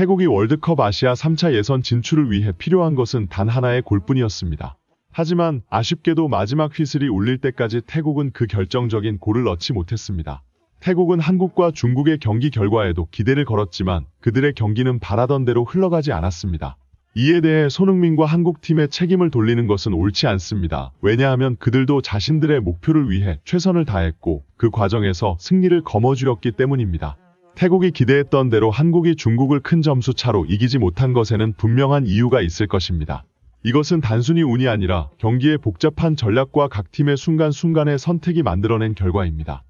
태국이 월드컵 아시아 3차 예선 진출을 위해 필요한 것은 단 하나의 골뿐이었습니다. 하지만 아쉽게도 마지막 휘슬이 울릴 때까지 태국은 그 결정적인 골을 넣지 못했습니다. 태국은 한국과 중국의 경기 결과에도 기대를 걸었지만 그들의 경기는 바라던 대로 흘러가지 않았습니다. 이에 대해 손흥민과 한국팀의 책임을 돌리는 것은 옳지 않습니다. 왜냐하면 그들도 자신들의 목표를 위해 최선을 다했고 그 과정에서 승리를 거머쥐었기 때문입니다. 태국이 기대했던 대로 한국이 중국을 큰 점수 차로 이기지 못한 것에는 분명한 이유가 있을 것입니다. 이것은 단순히 운이 아니라 경기의 복잡한 전략과 각 팀의 순간순간의 선택이 만들어낸 결과입니다.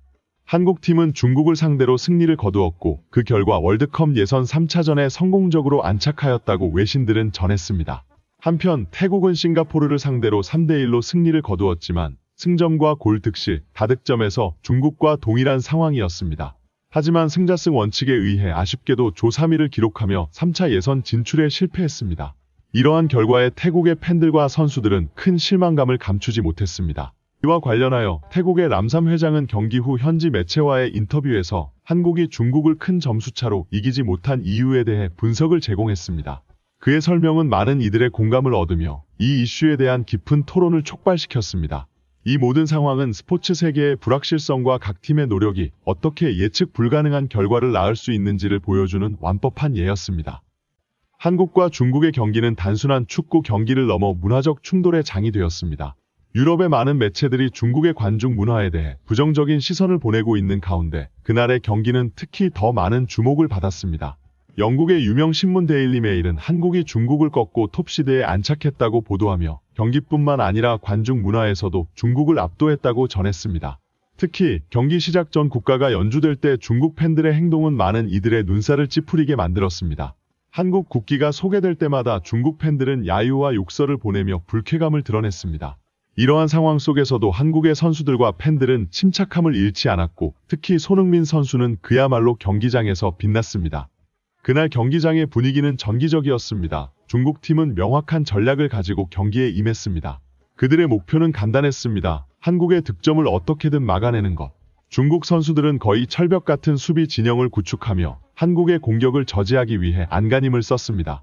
한국 팀은 중국을 상대로 승리를 거두었고 그 결과 월드컵 예선 3차전에 성공적으로 안착하였다고 외신들은 전했습니다. 한편 태국은 싱가포르를 상대로 3대1로 승리를 거두었지만 승점과 골 득실, 다득점에서 중국과 동일한 상황이었습니다. 하지만 승자승 원칙에 의해 아쉽게도 조 3위를 기록하며 3차 예선 진출에 실패했습니다. 이러한 결과에 태국의 팬들과 선수들은 큰 실망감을 감추지 못했습니다. 이와 관련하여 태국의 남삼 회장은 경기 후 현지 매체와의 인터뷰에서 한국이 중국을 큰 점수차로 이기지 못한 이유에 대해 분석을 제공했습니다. 그의 설명은 많은 이들의 공감을 얻으며 이 이슈에 대한 깊은 토론을 촉발시켰습니다. 이 모든 상황은 스포츠 세계의 불확실성과 각 팀의 노력이 어떻게 예측 불가능한 결과를 낳을 수 있는지를 보여주는 완법한 예였습니다. 한국과 중국의 경기는 단순한 축구 경기를 넘어 문화적 충돌의 장이 되었습니다. 유럽의 많은 매체들이 중국의 관중 문화에 대해 부정적인 시선을 보내고 있는 가운데 그날의 경기는 특히 더 많은 주목을 받았습니다. 영국의 유명 신문 데일리 메일은 한국이 중국을 꺾고 톱시대에 안착했다고 보도하며 경기뿐만 아니라 관중 문화에서도 중국을 압도했다고 전했습니다. 특히 경기 시작 전 국가가 연주될 때 중국 팬들의 행동은 많은 이들의 눈살을 찌푸리게 만들었습니다. 한국 국기가 소개될 때마다 중국 팬들은 야유와 욕설을 보내며 불쾌감을 드러냈습니다. 이러한 상황 속에서도 한국의 선수들과 팬들은 침착함을 잃지 않았고 특히 손흥민 선수는 그야말로 경기장에서 빛났습니다. 그날 경기장의 분위기는 전기적이었습니다. 중국팀은 명확한 전략을 가지고 경기에 임했습니다. 그들의 목표는 간단했습니다. 한국의 득점을 어떻게든 막아내는 것. 중국 선수들은 거의 철벽 같은 수비 진영을 구축하며 한국의 공격을 저지하기 위해 안간힘을 썼습니다.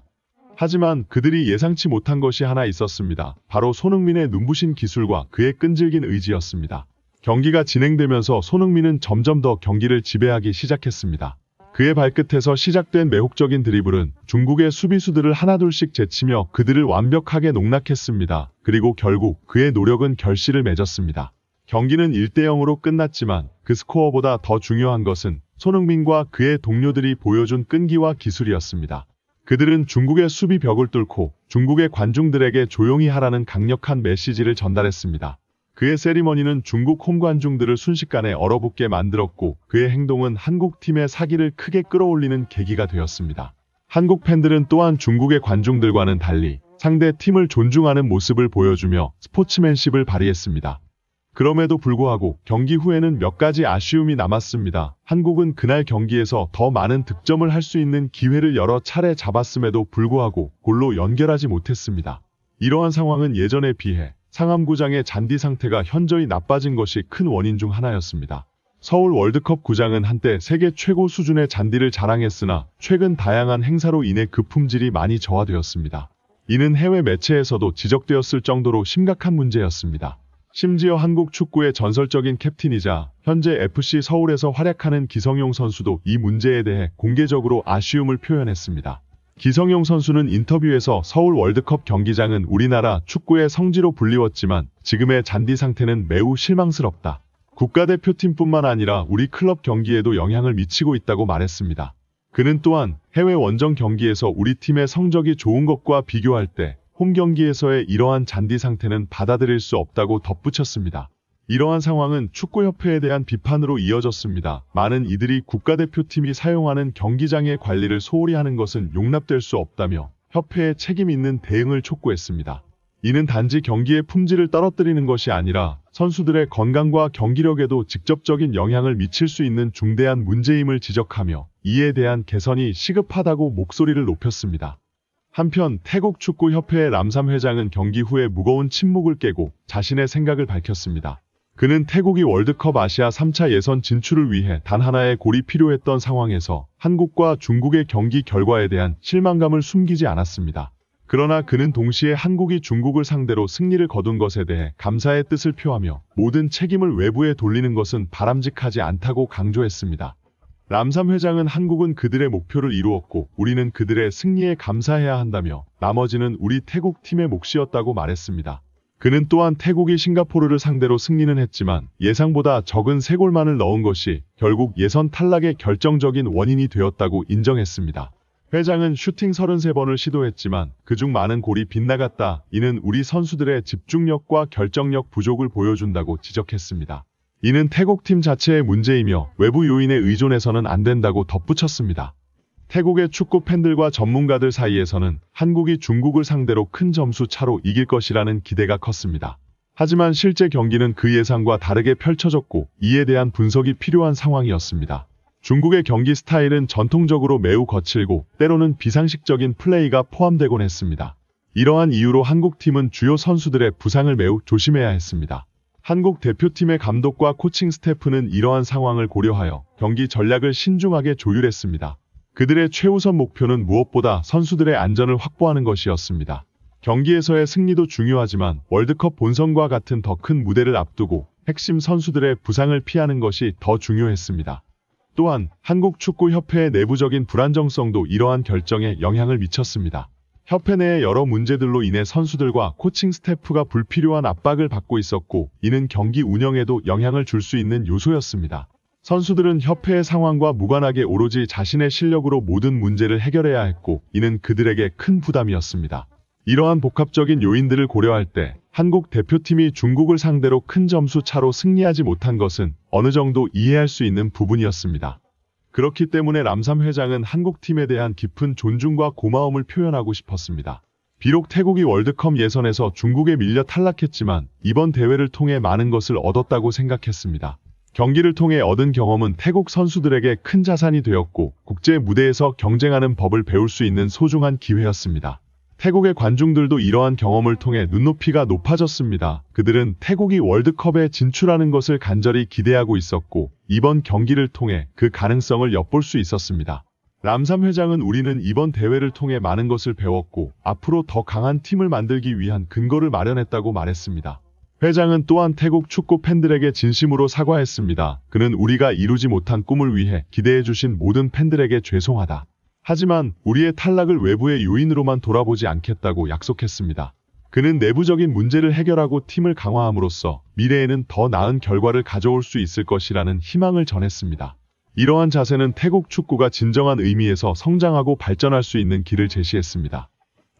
하지만 그들이 예상치 못한 것이 하나 있었습니다. 바로 손흥민의 눈부신 기술과 그의 끈질긴 의지였습니다. 경기가 진행되면서 손흥민은 점점 더 경기를 지배하기 시작했습니다. 그의 발끝에서 시작된 매혹적인 드리블은 중국의 수비수들을 하나둘씩 제치며 그들을 완벽하게 농락했습니다. 그리고 결국 그의 노력은 결실을 맺었습니다. 경기는 1대0으로 끝났지만 그 스코어보다 더 중요한 것은 손흥민과 그의 동료들이 보여준 끈기와 기술이었습니다. 그들은 중국의 수비 벽을 뚫고 중국의 관중들에게 조용히 하라는 강력한 메시지를 전달했습니다. 그의 세리머니는 중국 홈관중들을 순식간에 얼어붙게 만들었고 그의 행동은 한국 팀의 사기를 크게 끌어올리는 계기가 되었습니다. 한국 팬들은 또한 중국의 관중들과는 달리 상대 팀을 존중하는 모습을 보여주며 스포츠맨십을 발휘했습니다. 그럼에도 불구하고 경기 후에는 몇 가지 아쉬움이 남았습니다. 한국은 그날 경기에서 더 많은 득점을 할 수 있는 기회를 여러 차례 잡았음에도 불구하고 골로 연결하지 못했습니다. 이러한 상황은 예전에 비해 상암구장의 잔디 상태가 현저히 나빠진 것이 큰 원인 중 하나였습니다. 서울 월드컵 구장은 한때 세계 최고 수준의 잔디를 자랑했으나 최근 다양한 행사로 인해 그 품질이 많이 저하되었습니다. 이는 해외 매체에서도 지적되었을 정도로 심각한 문제였습니다. 심지어 한국 축구의 전설적인 캡틴이자 현재 FC 서울에서 활약하는 기성용 선수도 이 문제에 대해 공개적으로 아쉬움을 표현했습니다. 기성용 선수는 인터뷰에서 서울 월드컵 경기장은 우리나라 축구의 성지로 불리웠지만 지금의 잔디 상태는 매우 실망스럽다. 국가대표팀뿐만 아니라 우리 클럽 경기에도 영향을 미치고 있다고 말했습니다. 그는 또한 해외 원정 경기에서 우리 팀의 성적이 좋은 것과 비교할 때 홈 경기에서의 이러한 잔디 상태는 받아들일 수 없다고 덧붙였습니다. 이러한 상황은 축구협회에 대한 비판으로 이어졌습니다. 많은 이들이 국가대표팀이 사용하는 경기장의 관리를 소홀히 하는 것은 용납될 수 없다며 협회에 책임 있는 대응을 촉구했습니다. 이는 단지 경기의 품질을 떨어뜨리는 것이 아니라 선수들의 건강과 경기력에도 직접적인 영향을 미칠 수 있는 중대한 문제임을 지적하며 이에 대한 개선이 시급하다고 목소리를 높였습니다. 한편 태국 축구협회의 람삼 회장은 경기 후에 무거운 침묵을 깨고 자신의 생각을 밝혔습니다. 그는 태국이 월드컵 아시아 3차 예선 진출을 위해 단 하나의 골이 필요했던 상황에서 한국과 중국의 경기 결과에 대한 실망감을 숨기지 않았습니다. 그러나 그는 동시에 한국이 중국을 상대로 승리를 거둔 것에 대해 감사의 뜻을 표하며 모든 책임을 외부에 돌리는 것은 바람직하지 않다고 강조했습니다. 람삼 회장은 한국은 그들의 목표를 이루었고 우리는 그들의 승리에 감사해야 한다며 나머지는 우리 태국 팀의 몫이었다고 말했습니다. 그는 또한 태국이 싱가포르를 상대로 승리는 했지만 예상보다 적은 3골만을 넣은 것이 결국 예선 탈락의 결정적인 원인이 되었다고 인정했습니다. 회장은 슈팅 33번을 시도했지만 그중 많은 골이 빗나갔다. 이는 우리 선수들의 집중력과 결정력 부족을 보여준다고 지적했습니다. 이는 태국팀 자체의 문제이며 외부 요인에 의존해서는 안 된다고 덧붙였습니다. 태국의 축구 팬들과 전문가들 사이에서는 한국이 중국을 상대로 큰 점수 차로 이길 것이라는 기대가 컸습니다. 하지만 실제 경기는 그 예상과 다르게 펼쳐졌고 이에 대한 분석이 필요한 상황이었습니다. 중국의 경기 스타일은 전통적으로 매우 거칠고 때로는 비상식적인 플레이가 포함되곤 했습니다. 이러한 이유로 한국팀은 주요 선수들의 부상을 매우 조심해야 했습니다. 한국 대표팀의 감독과 코칭 스태프는 이러한 상황을 고려하여 경기 전략을 신중하게 조율했습니다. 그들의 최우선 목표는 무엇보다 선수들의 안전을 확보하는 것이었습니다. 경기에서의 승리도 중요하지만 월드컵 본선과 같은 더 큰 무대를 앞두고 핵심 선수들의 부상을 피하는 것이 더 중요했습니다. 또한 한국축구협회의 내부적인 불안정성도 이러한 결정에 영향을 미쳤습니다. 협회 내의 여러 문제들로 인해 선수들과 코칭 스태프가 불필요한 압박을 받고 있었고 이는 경기 운영에도 영향을 줄 수 있는 요소였습니다. 선수들은 협회의 상황과 무관하게 오로지 자신의 실력으로 모든 문제를 해결해야 했고 이는 그들에게 큰 부담이었습니다. 이러한 복합적인 요인들을 고려할 때 한국 대표팀이 중국을 상대로 큰 점수 차로 승리하지 못한 것은 어느 정도 이해할 수 있는 부분이었습니다. 그렇기 때문에 람삼 회장은 한국팀에 대한 깊은 존중과 고마움을 표현하고 싶었습니다. 비록 태국이 월드컵 예선에서 중국에 밀려 탈락했지만 이번 대회를 통해 많은 것을 얻었다고 생각했습니다. 경기를 통해 얻은 경험은 태국 선수들에게 큰 자산이 되었고 국제 무대에서 경쟁하는 법을 배울 수 있는 소중한 기회였습니다. 태국의 관중들도 이러한 경험을 통해 눈높이가 높아졌습니다. 그들은 태국이 월드컵에 진출하는 것을 간절히 기대하고 있었고 이번 경기를 통해 그 가능성을 엿볼 수 있었습니다. 람삼 회장은 우리는 이번 대회를 통해 많은 것을 배웠고 앞으로 더 강한 팀을 만들기 위한 근거를 마련했다고 말했습니다. 회장은 또한 태국 축구 팬들에게 진심으로 사과했습니다. 그는 우리가 이루지 못한 꿈을 위해 기대해주신 모든 팬들에게 죄송하다. 하지만 우리의 탈락을 외부의 요인으로만 돌아보지 않겠다고 약속했습니다. 그는 내부적인 문제를 해결하고 팀을 강화함으로써 미래에는 더 나은 결과를 가져올 수 있을 것이라는 희망을 전했습니다. 이러한 자세는 태국 축구가 진정한 의미에서 성장하고 발전할 수 있는 길을 제시했습니다.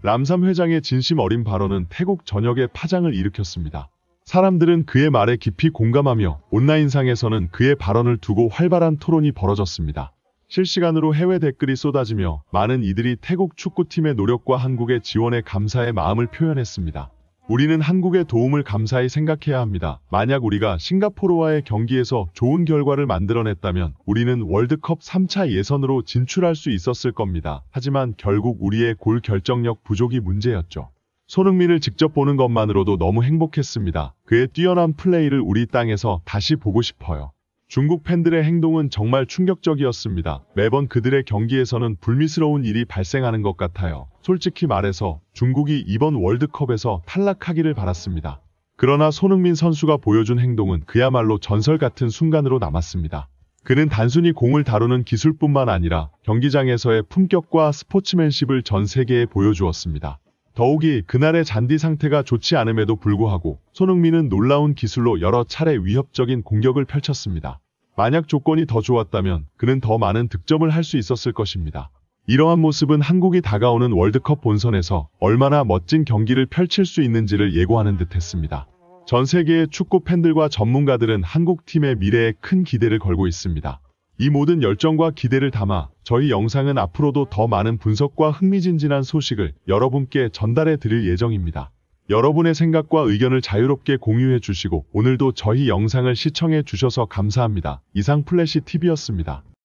람삼 회장의 진심 어린 발언은 태국 전역에 파장을 일으켰습니다. 사람들은 그의 말에 깊이 공감하며 온라인상에서는 그의 발언을 두고 활발한 토론이 벌어졌습니다. 실시간으로 해외 댓글이 쏟아지며 많은 이들이 태국 축구팀의 노력과 한국의 지원에 감사의 마음을 표현했습니다. 우리는 한국의 도움을 감사히 생각해야 합니다. 만약 우리가 싱가포르와의 경기에서 좋은 결과를 만들어냈다면 우리는 월드컵 3차 예선으로 진출할 수 있었을 겁니다. 하지만 결국 우리의 골 결정력 부족이 문제였죠. 손흥민을 직접 보는 것만으로도 너무 행복했습니다. 그의 뛰어난 플레이를 우리 땅에서 다시 보고 싶어요. 중국 팬들의 행동은 정말 충격적이었습니다. 매번 그들의 경기에서는 불미스러운 일이 발생하는 것 같아요. 솔직히 말해서 중국이 이번 월드컵에서 탈락하기를 바랐습니다. 그러나 손흥민 선수가 보여준 행동은 그야말로 전설 같은 순간으로 남았습니다. 그는 단순히 공을 다루는 기술뿐만 아니라 경기장에서의 품격과 스포츠맨십을 전 세계에 보여주었습니다. 더욱이 그날의 잔디 상태가 좋지 않음에도 불구하고 손흥민은 놀라운 기술로 여러 차례 위협적인 공격을 펼쳤습니다. 만약 조건이 더 좋았다면 그는 더 많은 득점을 할 수 있었을 것입니다. 이러한 모습은 한국이 다가오는 월드컵 본선에서 얼마나 멋진 경기를 펼칠 수 있는지를 예고하는 듯 했습니다. 전 세계의 축구 팬들과 전문가들은 한국 팀의 미래에 큰 기대를 걸고 있습니다. 이 모든 열정과 기대를 담아 저희 영상은 앞으로도 더 많은 분석과 흥미진진한 소식을 여러분께 전달해 드릴 예정입니다. 여러분의 생각과 의견을 자유롭게 공유해 주시고 오늘도 저희 영상을 시청해 주셔서 감사합니다. 이상 플래시 TV였습니다.